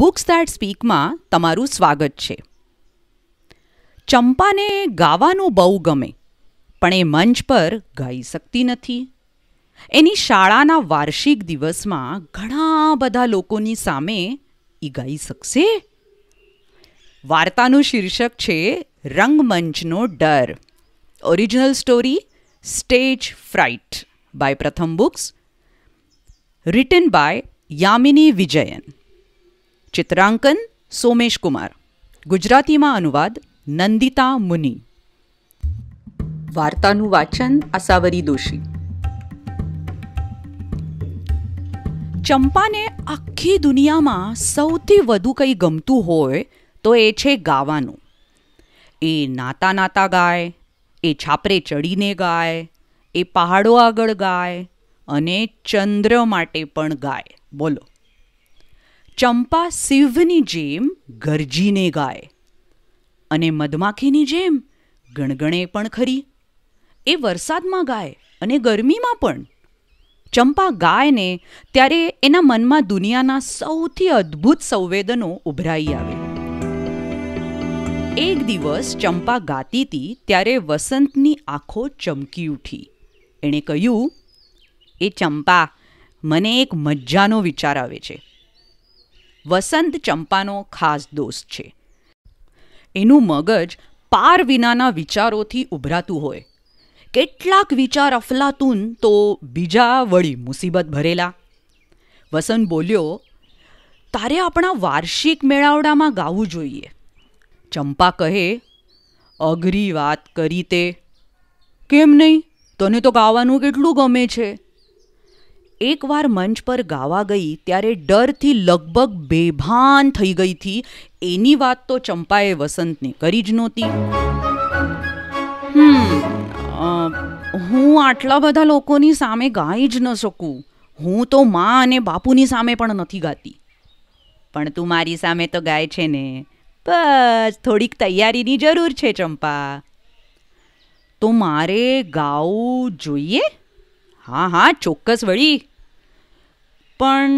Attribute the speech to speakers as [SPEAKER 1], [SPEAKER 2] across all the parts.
[SPEAKER 1] books that સ્પીકમાં તમારું સ્વાગત છે ચંપાને ગાવાનું બહુ ગમે પણ એ મંચ પર ગાઈ શકતી નથી એની શાળાના વાર્ષિક દિવસમાં ઘણા બધા લોકોની સામે એ ગાઈ શકશે વાર્તાનું શીર્ષક છે રંગમંચનો ડર original story stage fright by Pratham books written by Yamini Vijayan ચિત્રાંકન સોમેશ કુમાર ગુજરાતીમાં અનુવાદ નંદિતા મુનિ વાર્તાનું વાચન અસાવરી દોશી ચંપાને આખી દુનિયામાં સૌથી વધુ કંઈ ગમતું હોય તો એ છે ગાવાનું એ નાતા નાતા ગાય એ છાપરે ચડીને ગાય એ પહાડો આગળ ગાય અને ચંદ્ર માટે પણ ગાય બોલો ચંપા સિંહની જેમ ગરજીને ગાય અને મધમાખીની જેમ ગણગણે પણ ખરી એ વરસાદમાં ગાય અને ગરમીમાં પણ ચંપા ગાયને ત્યારે એના મનમાં દુનિયાના સૌથી અદ્ભુત સંવેદનો ઉભરાઈ આવે એક દિવસ ચંપા ગાતી હતી ત્યારે વસંતની આંખો ચમકી ઉઠી એણે કહ્યું એ ચંપા મને એક મજાનો વિચાર આવે છે વસંત ચંપાનો ખાસ દોસ્ત છે એનું મગજ પાર વિનાના વિચારોથી ઉભરાતું હોય કેટલાક વિચાર અફલાતું તો બીજા વળી મુસીબત ભરેલા વસંત બોલ્યો તારે આપણા વાર્ષિક મેળાવડામાં ગાવું જોઈએ ચંપા કહે અઘરી વાત કરી તે કેમ નહીં તને તો ગાવાનું કેટલું ગમે છે એકવાર મંચ પર ગાવા ગઈ ત્યારે ડરથી લગભગ બેભાન થઈ ગઈ હતી એની વાત તો ચંપાએ વસંતને કરી જ નહોતી હું આટલા બધા લોકોની સામે ગાઈ જ ન શકું હું તો મા અને બાપુની સામે પણ નથી ગાતી પણ તું મારી સામે તો ગાય છે ને બસ થોડીક તૈયારીની જરૂર છે ચંપા તો મારે ગાવું જોઈએ હા હા ચોક્કસ વળી પણ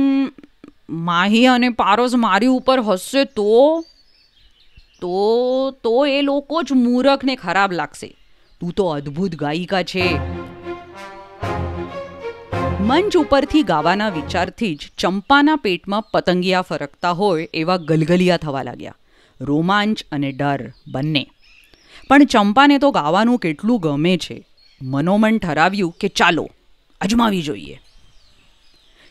[SPEAKER 1] માહી અને પારોસ મારી ઉપર હસશે તો તો તો એ લોકો જ મૂરખને ખરાબ લાગશે તું તો અદ્ભુત ગાયિકા છે મંચ ઉપરથી ગાવાના વિચારથી જ ચંપાના પેટમાં પતંગિયા ફરકતા હોય એવા ગલગલિયા થવા લાગ્યા રોમાંચ અને ડર બંને પણ ચંપાને તો ગાવાનું કેટલું ગમે છે મનોમન ઠરાવ્યું કે ચાલો અજમાવી જોઈએ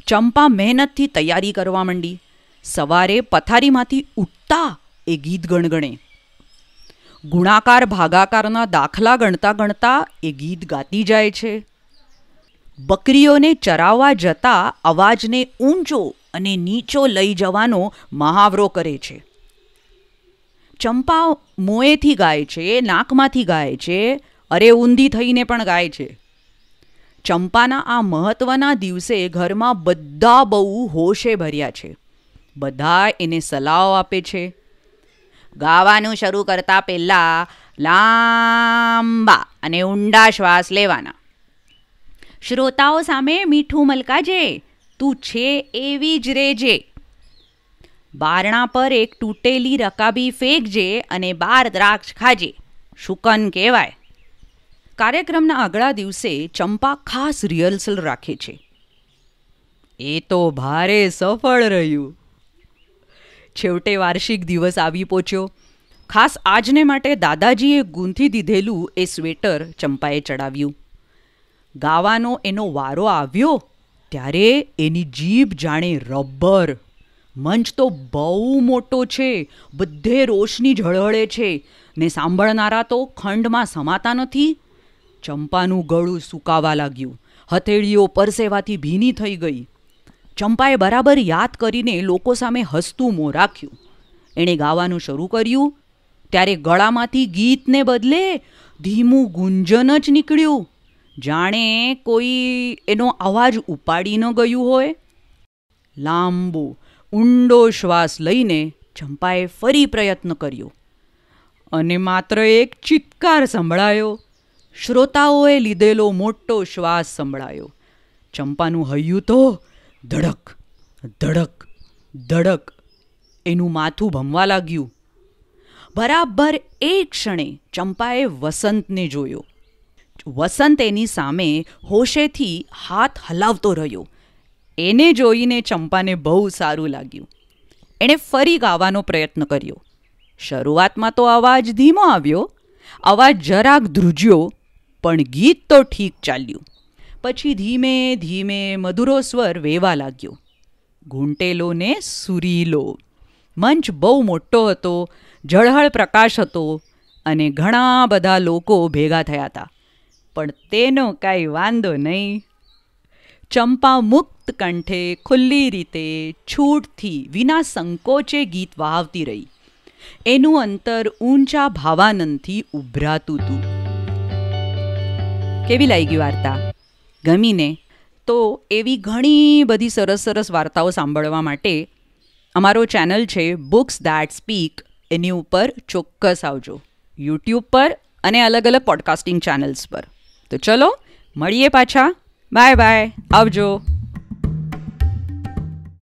[SPEAKER 1] ચંપા મહેનતથી તૈયારી કરવા માંડી સવારે પથારીમાંથી ઉઠતા એ ગીત ગણગણે ગુણાકાર ભાગાકારના દાખલા ગણતા ગણતા એ ગીત ગાતી જાય છે બકરીઓને ચરાવવા જતા અવાજને ઊંચો અને નીચો લઈ જવાનો મહાવરો કરે છે ચંપા મોએથી ગાય છે નાકમાંથી ગાય છે અરે ઊંધી થઈને પણ ગાય છે ચંપાના આ મહત્ત્વના દિવસે ઘરમાં બધા બહુ હોશે ભર્યા છે બધા એને સલાહો આપે છે ગાવાનું શરૂ કરતા પહેલાં લાંબા અને ઊંડા શ્વાસ લેવાના શ્રોતાઓ સામે મીઠું મલકાજે તું છે એવી જ રેજે બારણા પર એક તૂટેલી રકાબી ફેંકજે અને બાર દ્રાક્ષ ખાજે શુકન કહેવાય કાર્યક્રમના આગલા દિવસે ચંપા ખાસ રિહર્સલ રાખે છે એ તો ભારે સફળ રહ્યું છેવટે વાર્ષિક દિવસ આવી પહોંચ્યો ખાસ આજને માટે દાદાજીએ ગૂંથી દીધેલું એ સ્વેટર ચંપાએ ચડાવ્યું ગાવાનો એનો વારો આવ્યો ત્યારે એની જીભ જાણે રબર મંચ તો બહુ મોટો છે બધે રોશની ઝળહળે છે ને સાંભળનારા તો ખંડમાં સમાતા નથી ચંપાનું ગળું સુકાવા લાગ્યું હથેળીઓ પરસેવાથી ભીની થઈ ગઈ ચંપાએ બરાબર યાદ કરીને લોકો સામે હસતું મોં રાખ્યું એણે ગાવાનું શરૂ કર્યું ત્યારે ગળામાંથી ગીતને બદલે ધીમું ગુંજન જ નીકળ્યું જાણે કોઈ એનો અવાજ ઉપાડી ન ગયું હોય લાંબો ઊંડો શ્વાસ લઈને ચંપાએ ફરી પ્રયત્ન કર્યો અને માત્ર એક ચિત્કાર સંભળાયો શ્રોતાઓએ લીધેલો મોટો શ્વાસ સંભળાયો ચંપાનું હૈયું તો ધડક ધડક ધડક એનું માથું ભમવા લાગ્યું બરાબર એ ક્ષણે ચંપાએ વસંતને જોયો વસંત એની સામે હોશેથી હાથ હલાવતો રહ્યો એને જોઈને ચંપાને બહુ સારું લાગ્યું એણે ફરી ગાવાનો પ્રયત્ન કર્યો શરૂઆતમાં તો અવાજ ધીમો આવ્યો અવાજ જરાક ધ્રુજ્યો પણ ગીત તો ઠીક ચાલ્યું પછી ધીમે ધીમે મધુરો સ્વર વેવા લાગ્યો ઘૂંટેલો ને સુરીલો મંચ બહુ મોટો હતો ઝળહળ પ્રકાશ હતો અને ઘણા બધા લોકો ભેગા થયા હતા પણ તેનો કાંઈ વાંધો નહીં ચંપા મુક્ત કંઠે ખુલ્લી રીતે છૂટથી વિના સંકોચે ગીત વહાવતી રહી એનું અંતર ઊંચા ભાવાનંદથી ઉભરાતું હતું કેવી લાગી વાર્તા ગમીને તો એવી ઘણી બધી સરસ સરસ વાર્તાઓ સાંભળવા માટે અમારો ચેનલ છે બુક્સ દેટ સ્પીક એની ઉપર ચોક્કસ આવજો યુટ્યુબ પર અને અલગ અલગ પોડકાસ્ટિંગ ચેનલ્સ પર તો ચલો મળીએ પાછા બાય બાય આવજો